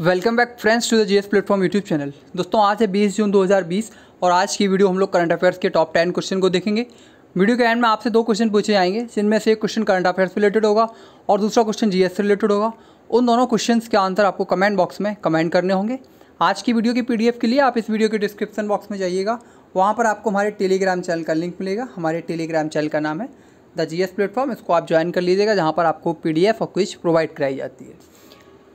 welcome back friends to the GS platform YouTube channel दोस्तों आज है 20 जून 2020 और आज की वीडियो हम लोग करंट अफेयर्स के टॉप 10 क्वेश्चन को देखेंगे वीडियो के एंड में आपसे दो क्वेश्चन पूछे जाएंगे जिनमें से एक क्वेश्चन करंट अफेयर्स रिलेटेड होगा और दूसरा क्वेश्चन जी से रिलेटेड होगा उन दोनों क्वेश्चन के आंसर आपको कमेंट बॉक्स में कमेंट करने होंगे आज की वीडियो की पी के लिए आप इस वीडियो के डिस्क्रिप्शन बॉक्स में जाइएगा वहाँ पर आपको हमारे टेलीग्राम चैनल का लिंक मिलेगा हमारे टेलीग्राम चैनल का नाम है द जी प्लेटफॉर्म इसको आप ज्वाइन कर लीजिएगा जहाँ पर आपको पी और क्विज प्रोवाइड कराई जाती है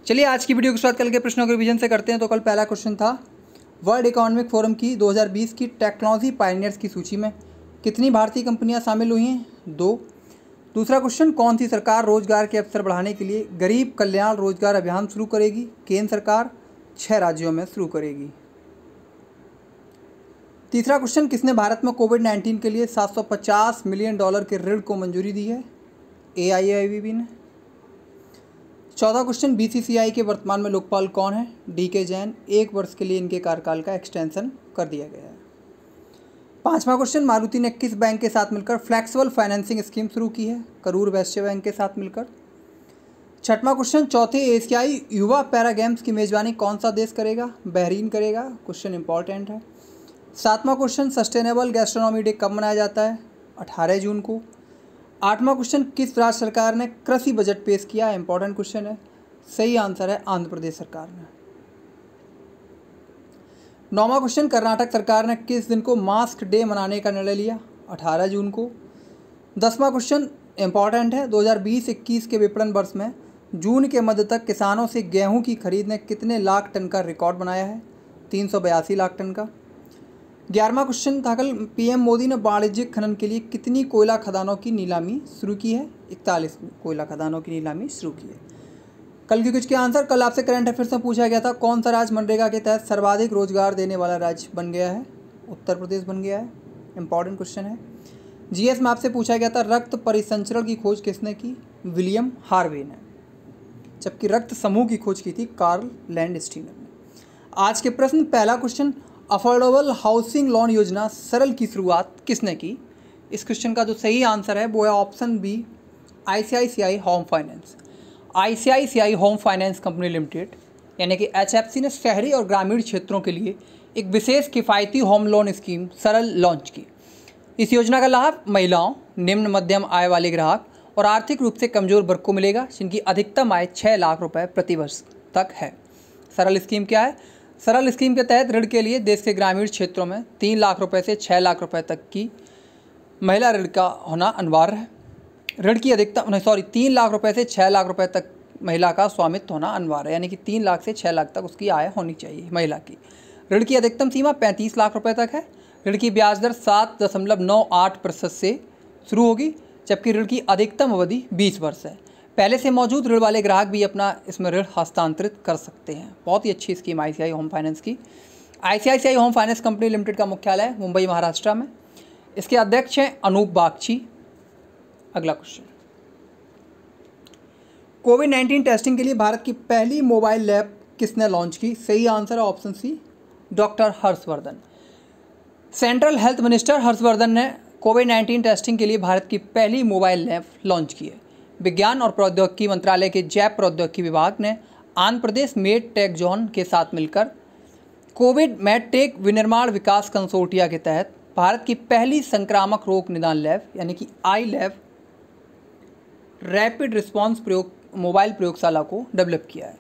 चलिए आज की वीडियो के साथ कल के प्रश्नों के रिविजन से करते हैं तो कल पहला क्वेश्चन था वर्ल्ड इकोनॉमिक फोरम की 2020 की टेक्नोलॉजी पाइनियर्स की सूची में कितनी भारतीय कंपनियां शामिल हुई हैं दो दूसरा क्वेश्चन कौन सी सरकार रोजगार के अवसर बढ़ाने के लिए गरीब कल्याण रोजगार अभियान शुरू करेगी केंद्र सरकार छः राज्यों में शुरू करेगी तीसरा क्वेश्चन किसने भारत में कोविड नाइन्टीन के लिए सात मिलियन डॉलर के ऋण को मंजूरी दी है ए आई आई बी ने चौथा क्वेश्चन बीसीसीआई के वर्तमान में लोकपाल कौन है डी के जैन एक वर्ष के लिए इनके कार्यकाल का एक्सटेंशन कर दिया गया है पांचवा क्वेश्चन मारुति ने किस बैंक के साथ मिलकर फ्लैक्सिबल फाइनेंसिंग स्कीम शुरू की है करूर वैश्य बैंक के साथ मिलकर छठवां क्वेश्चन चौथे एशियाई युवा पैरा गेम्स की मेज़बानी कौन सा देश करेगा बहरीन करेगा क्वेश्चन इंपॉर्टेंट है सातवां क्वेश्चन सस्टेनेबल गैस्ट्रोनॉमी डे कब मनाया जाता है अठारह जून को आठवां क्वेश्चन किस राज्य सरकार ने कृषि बजट पेश किया इंपॉर्टेंट क्वेश्चन है सही आंसर है आंध्र प्रदेश सरकार ने नौवा क्वेश्चन कर्नाटक सरकार ने किस दिन को मास्क डे मनाने का निर्णय लिया 18 जून को दसवां क्वेश्चन इंपॉर्टेंट है 2020-21 के विपणन वर्ष में जून के मध्य तक किसानों से गेहूं की खरीद ने कितने लाख टन का रिकॉर्ड बनाया है तीन लाख टन का ग्यारहवा क्वेश्चन था कल पीएम मोदी ने वाणिज्यिक खनन के लिए कितनी कोयला खदानों की नीलामी शुरू की है इकतालीस कोयला खदानों की नीलामी शुरू की है कल की कुछ के आंसर कल आपसे करंट अफेयर्स में पूछा गया था कौन सा राज्य मनरेगा के तहत सर्वाधिक रोजगार देने वाला राज्य बन गया है उत्तर प्रदेश बन गया है इंपॉर्टेंट क्वेश्चन है जीएस में आपसे पूछा गया था रक्त परिसंचरण की खोज किसने की विलियम हार्वे ने जबकि रक्त समूह की खोज की थी कार्ल लैंड स्टीनर ने आज के प्रश्न पहला क्वेश्चन अफोर्डेबल हाउसिंग लोन योजना सरल की शुरुआत किसने की इस क्वेश्चन का जो सही आंसर है वो है option B ICICI home finance ICICI home finance company limited यानी कि सी ने शहरी और ग्रामीण क्षेत्रों के लिए एक विशेष किफ़ायती home loan scheme Saral launch की इस योजना का लाभ महिलाओं निम्न मध्यम आय वाले ग्राहक और आर्थिक रूप से कमजोर वर्ग को मिलेगा जिनकी अधिकतम आय छः लाख रुपये प्रतिवर्ष तक है सरल स्कीम क्या है सरल स्कीम के तहत ऋण के लिए देश के ग्रामीण क्षेत्रों में तीन लाख रुपए से छः लाख रुपए तक की महिला ऋण का होना अनिवार्य है ऋण की अधिकतम सॉरी तीन लाख रुपए से छः लाख रुपए तक महिला का स्वामित्व होना अनिवार्य है यानी कि तीन लाख से छः लाख तक उसकी आय होनी चाहिए महिला की ऋण की अधिकतम सीमा पैंतीस लाख रुपये तक है ऋण की ब्याज दर सात दशमलव नौ आठ प्रतिशत से शुरू होगी जबकि ऋण की अधिकतम अवधि बीस वर्ष है पहले से मौजूद ऋण वाले ग्राहक भी अपना इसमें ऋण हस्तांतरित कर सकते हैं बहुत ही अच्छी स्कीम आई होम फाइनेंस की I home finance company limited का मुख्यालय है मुंबई महाराष्ट्र में इसके अध्यक्ष हैं अनूप बागची अगला क्वेश्चन कोविड नाइन्टीन टेस्टिंग के लिए भारत की पहली मोबाइल लैब किसने लॉन्च की सही आंसर है option C doctor Harshvardhan central health minister Harshvardhan ने कोविड नाइन्टीन टेस्टिंग के लिए भारत की पहली मोबाइल लैब लॉन्च की है विज्ञान और प्रौद्योगिकी मंत्रालय के जैव प्रौद्योगिकी विभाग ने Andhra Pradesh med tech zone के साथ मिलकर कोविड मेड टेक विनिर्माण विकास कंसोर्टिया के तहत भारत की पहली संक्रामक रोग निदान लैब यानी कि आई लैब रैपिड रिस्पांस प्रयोग मोबाइल प्रयोगशाला को डेवलप किया है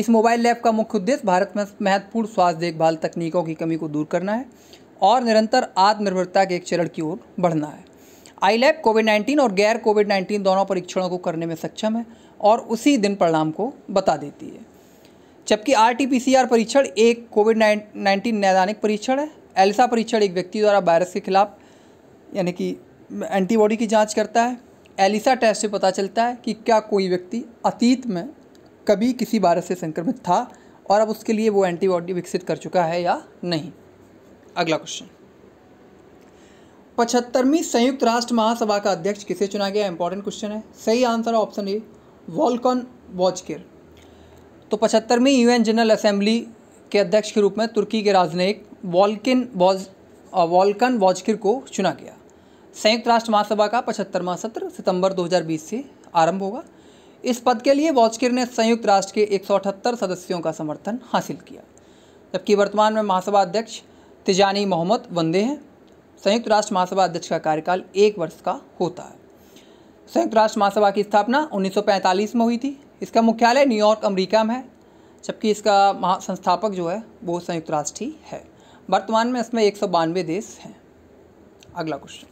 इस मोबाइल लैब का मुख्य उद्देश्य भारत में महत्वपूर्ण स्वास्थ्य देखभाल तकनीकों की कमी को दूर करना है और निरंतर आत्मनिर्भरता के एक चरण की ओर बढ़ना है आई लैब कोविड नाइन्टीन और गैर कोविड नाइन्टीन दोनों परीक्षणों को करने में सक्षम है और उसी दिन परिणाम को बता देती है जबकि R T P C R परीक्षण एक कोविड नाइन्टीन नैदानिक परीक्षण है एल्सा परीक्षण एक व्यक्ति द्वारा वायरस के खिलाफ यानी कि एंटीबॉडी की जांच करता है एलिसा टेस्ट से पता चलता है कि क्या कोई व्यक्ति अतीत में कभी किसी वायरस से संक्रमित था और अब उसके लिए वो एंटीबॉडी विकसित कर चुका है या नहीं अगला क्वेश्चन पचहत्तरवीं संयुक्त राष्ट्र महासभा का अध्यक्ष किसे चुना गया इंपॉर्टेंट क्वेश्चन है सही आंसर ऑप्शन ए वॉलकॉन वॉचकेर तो पचहत्तरवीं यूएन जनरल असेंबली के अध्यक्ष के रूप में तुर्की के राजनयिक वॉलकिन वॉज वॉलकन वॉजकिर को चुना गया संयुक्त राष्ट्र महासभा का पचहत्तरवां सत्र सितंबर 2020 से आरंभ होगा इस पद के लिए वॉजकिर ने संयुक्त राष्ट्र के एक सदस्यों का समर्थन हासिल किया जबकि वर्तमान में महासभा अध्यक्ष तिजानी मोहम्मद वंदे हैं संयुक्त राष्ट्र महासभा अध्यक्ष का कार्यकाल एक वर्ष का होता है संयुक्त राष्ट्र महासभा की स्थापना 1945 में हुई थी इसका मुख्यालय न्यूयॉर्क अमेरिका में है जबकि इसका महासंस्थापक जो है वो संयुक्त राष्ट्र ही है वर्तमान में इसमें एक देश हैं अगला question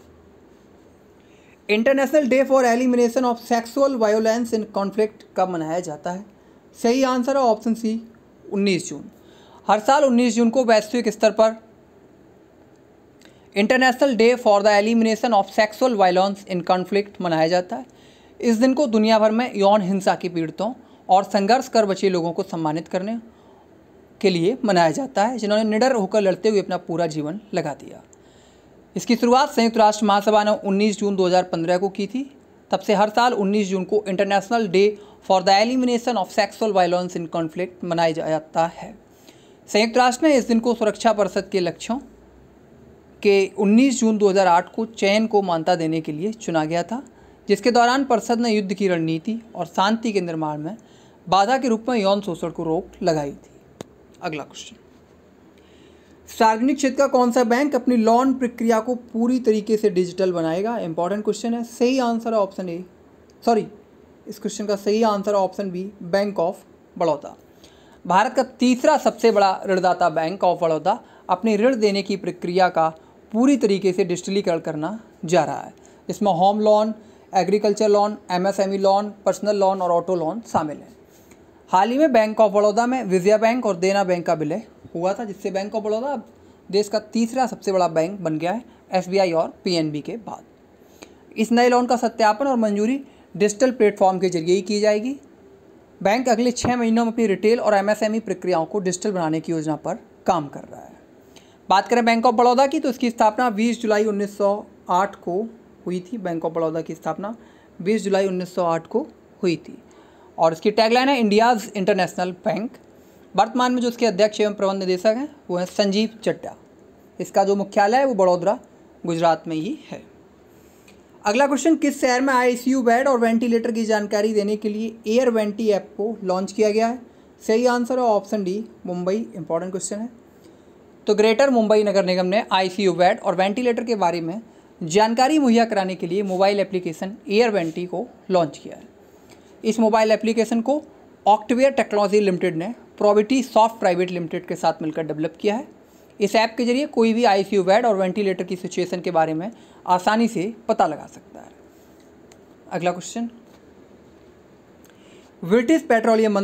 international day for elimination of sexual violence in conflict कब मनाया जाता है सही आंसर है ऑप्शन सी 19 जून हर साल 19 जून को वैश्विक स्तर पर international day for the elimination of sexual violence in conflict मनाया जाता है इस दिन को दुनिया भर में यौन हिंसा की पीड़ितों और संघर्ष कर बचे लोगों को सम्मानित करने के लिए मनाया जाता है जिन्होंने निडर होकर लड़ते हुए अपना पूरा जीवन लगा दिया इसकी शुरुआत संयुक्त राष्ट्र महासभा ने 19 जून 2015 को की थी तब से हर साल 19 जून को international day for the elimination of sexual violence in conflict मनाया जाता है संयुक्त राष्ट्र ने इस दिन को सुरक्षा परिषद के लक्ष्यों के 19 जून 2008 को चयन को मान्यता देने के लिए चुना गया था जिसके दौरान परिषद ने युद्ध की रणनीति और शांति के निर्माण में बाधा के रूप में यौन शोषण को रोक लगाई थी अगला क्वेश्चन सार्वजनिक क्षेत्र का कौन सा बैंक अपनी लोन प्रक्रिया को पूरी तरीके से डिजिटल बनाएगा इंपॉर्टेंट क्वेश्चन है सही आंसर है ऑप्शन ए सॉरी इस क्वेश्चन का सही आंसर है option B bank of Baroda Bharat का तीसरा सबसे बड़ा ऋणदाता बैंक ऑफ बड़ौदा अपने ऋण देने की प्रक्रिया का पूरी तरीके से डिजिटलीकरण करना जा रहा है इसमें home loan agriculture loan MSME loan personal loan और ऑटो लोन शामिल हैं हाल ही में बैंक ऑफ बड़ौदा में विजया बैंक और देना बैंक का विलय हुआ था जिससे बैंक ऑफ बड़ौदा अब देश का तीसरा सबसे बड़ा बैंक बन गया है एस और पी के बाद इस नए लोन का सत्यापन और मंजूरी डिजिटल प्लेटफॉर्म के जरिए ही की जाएगी बैंक अगले छः महीनों में अपनी रिटेल और एमएसएमई प्रक्रियाओं को डिजिटल बनाने की योजना पर काम कर रहा है बात करें बैंक ऑफ बड़ौदा की तो इसकी स्थापना बीस जुलाई 1908 को हुई थी बैंक ऑफ बड़ौदा की स्थापना बीस जुलाई 1908 को हुई थी और इसकी टैगलाइन है इंडियाज़ इंटरनेशनल बैंक वर्तमान में जो इसके अध्यक्ष एवं प्रबंध निदेशक हैं वो हैं संजीव चड्डा इसका जो मुख्यालय है वो बड़ौदरा गुजरात में ही है अगला क्वेश्चन किस शहर में आईसीयू बेड और वेंटिलेटर की जानकारी देने के लिए एयर वेंटी ऐप को लॉन्च किया गया है सही आंसर है option D Mumbai important question है तो ग्रेटर मुंबई नगर निगम ने आईसीयू बेड और वेंटिलेटर के बारे में जानकारी मुहैया कराने के लिए मोबाइल एप्लीकेशन एयर वेंटी को लॉन्च किया है इस मोबाइल एप्लीकेशन को ऑक्टवेयर टेक्नोलॉजी लिमिटेड ने प्रोविटी सॉफ्ट प्राइवेट लिमिटेड के साथ मिलकर डेवलप किया है इस ऐप के जरिए कोई भी आईसीयू बेड और वेंटिलेटर की सिचुएशन के बारे में आसानी से पता लगा सकता है अगला क्वेश्चन ब्रिटिश पेट्रोलियम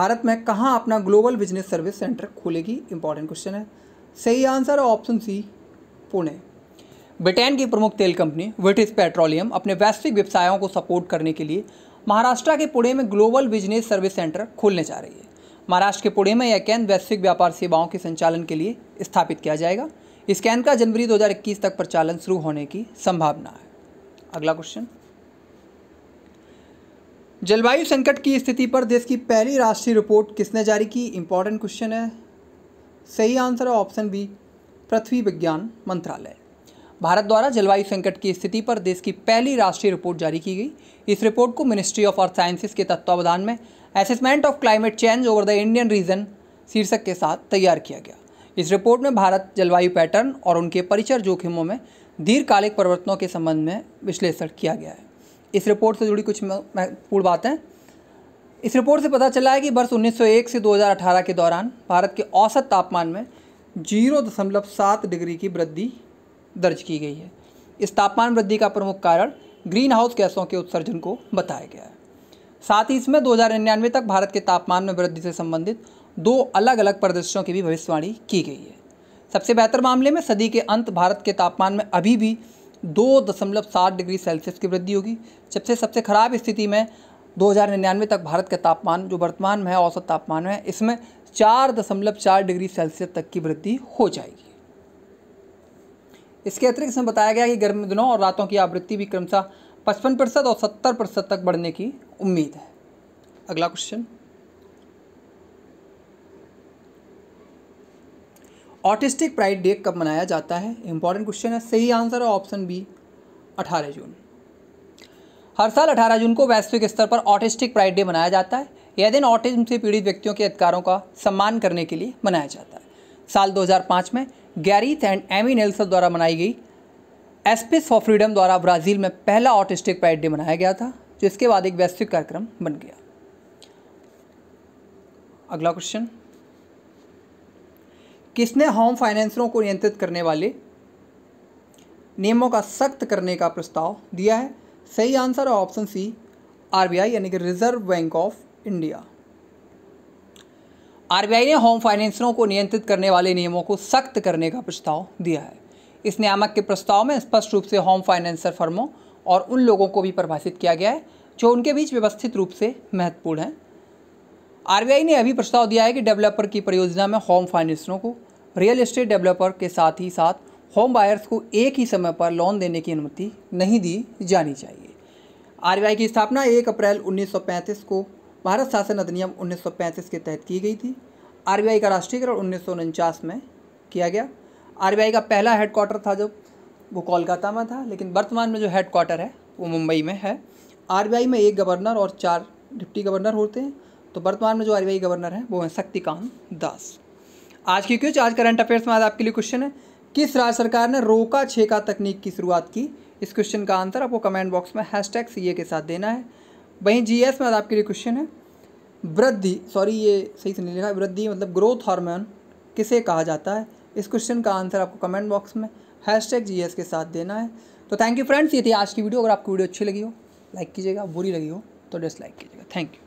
भारत में कहाँ अपना ग्लोबल बिजनेस सर्विस सेंटर खोलेगी इंपॉर्टेंट क्वेश्चन है सही आंसर है ऑप्शन सी पुणे ब्रिटेन की प्रमुख तेल कंपनी ब्रिटिश पेट्रोलियम अपने वैश्विक व्यवसायों को सपोर्ट करने के लिए महाराष्ट्र के पुणे में ग्लोबल बिजनेस सर्विस सेंटर खोलने जा रही है महाराष्ट्र के पुणे में यह केंद्र वैश्विक व्यापार सेवाओं के संचालन के लिए स्थापित किया जाएगा इस केंद्र का जनवरी 2021 तक प्रचालन शुरू होने की संभावना है अगला क्वेश्चन जलवायु संकट की स्थिति पर देश की पहली राष्ट्रीय रिपोर्ट किसने जारी की इंपॉर्टेंट क्वेश्चन है सही आंसर है ऑप्शन बी पृथ्वी विज्ञान मंत्रालय भारत द्वारा जलवायु संकट की स्थिति पर देश की पहली राष्ट्रीय रिपोर्ट जारी की गई इस रिपोर्ट को मिनिस्ट्री ऑफ अर्थ साइंसिस के तत्वावधान में assessment of climate change over the Indian region शीर्षक के साथ तैयार किया गया इस रिपोर्ट में भारत जलवायु पैटर्न और उनके परिचर जोखिमों में दीर्घकालिक परिवर्तनों के संबंध में विश्लेषण किया गया है इस रिपोर्ट से जुड़ी कुछ महत्वपूर्ण बातें इस रिपोर्ट से पता चला है कि वर्ष 1901 से 2018 के दौरान भारत के औसत तापमान में जीरो दशमलव सात डिग्री की वृद्धि दर्ज की गई है इस तापमान वृद्धि का प्रमुख कारण ग्रीन हाउस गैसों के उत्सर्जन को बताया गया है साथ ही इसमें दो तक भारत के तापमान में वृद्धि से संबंधित दो अलग अलग प्रदर्शनों की भी भविष्यवाणी की गई है सबसे बेहतर मामले में सदी के अंत भारत के तापमान में अभी भी दो दशमलव सात डिग्री सेल्सियस की वृद्धि होगी जबसे सबसे खराब स्थिति में 2099 तक भारत का तापमान जो वर्तमान में है औसत तापमान है इसमें चार दशमलव चार डिग्री सेल्सियस तक की वृद्धि हो जाएगी इसके अतिरिक्त इसमें बताया गया कि गर्म दिनों और रातों की आवृत्ति भी क्रमशः पचपन प्रतिशत और सत्तर प्रतिशत तक बढ़ने की उम्मीद है अगला क्वेश्चन ऑटिस्टिक प्राइड डे कब मनाया जाता है इंपॉर्टेंट क्वेश्चन है सही आंसर है ऑप्शन बी अठारह जून हर साल 18 जून को वैश्विक स्तर पर ऑटिस्टिक प्राइड डे मनाया जाता है यह दिन ऑटिज्म से पीड़ित व्यक्तियों के अधिकारों का सम्मान करने के लिए मनाया जाता है साल 2005 में गैरीथ एंड एमी नेल्सन द्वारा मनाई गई एस्पिस फॉर फ्रीडम द्वारा ब्राज़ील में पहला ऑटिस्टिक प्राइड डे मनाया गया था जिसके बाद एक वैश्विक कार्यक्रम बन गया अगला क्वेश्चन किसने होम फाइनेंसरों को नियंत्रित करने वाले नियमों का सख्त करने का प्रस्ताव दिया है सही आंसर है ऑप्शन सी आरबीआई यानी कि reserve bank of India RBI ने होम फाइनेंसरों को नियंत्रित करने वाले नियमों को सख्त करने का प्रस्ताव दिया है इस नियामक के प्रस्ताव में स्पष्ट रूप से होम फाइनेंसर फर्मों और उन लोगों को भी परिभाषित किया गया है जो उनके बीच व्यवस्थित रूप से महत्वपूर्ण हैं आरबीआई ने अभी प्रस्ताव दिया है कि डेवलपर की परियोजना में होम फाइनेंसरों को रियल एस्टेट डेवलपर के साथ ही साथ होम बायर्स को एक ही समय पर लोन देने की अनुमति नहीं दी जानी चाहिए आर की स्थापना 1 अप्रैल 1935 को भारत शासन अधिनियम 1935 के तहत की गई थी आर का राष्ट्रीयकरण उन्नीस में किया गया आर का पहला हेडक्वार्टर था जब वो कोलकाता में था लेकिन वर्तमान में जो हेडक्वार्टर है वो मुंबई में है आर में एक गवर्नर और चार डिप्टी गवर्नर होते हैं तो वर्तमान में जो आर गवर्नर हैं वो हैं शक्तिकांत दास आज की क्यों आज करंट अफेयर्स में आज आपके लिए क्वेश्चन है किस राज्य सरकार ने रोका छेका तकनीक की शुरुआत की इस क्वेश्चन का आंसर आपको कमेंट बॉक्स में हैश टैग सी ए के साथ देना है वहीं जी एस में आपके लिए क्वेश्चन है वृद्धि सॉरी ये सही से नहीं लिखा वृद्धि मतलब ग्रोथ हार्मोन किसे कहा जाता है इस क्वेश्चन का आंसर आपको कमेंट बॉक्स में हैश टैग जी एस के साथ देना है तो थैंक यू फ्रेंड्स ये थी आज की वीडियो अगर आपकी वीडियो अच्छी लगी हो लाइक कीजिएगा बुरी लगी हो तो डिसलाइक कीजिएगा थैंक यू